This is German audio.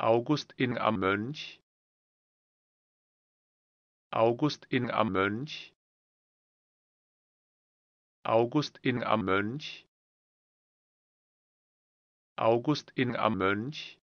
August in am Mönch August in am Mönch August in am Mönch August in am Mönch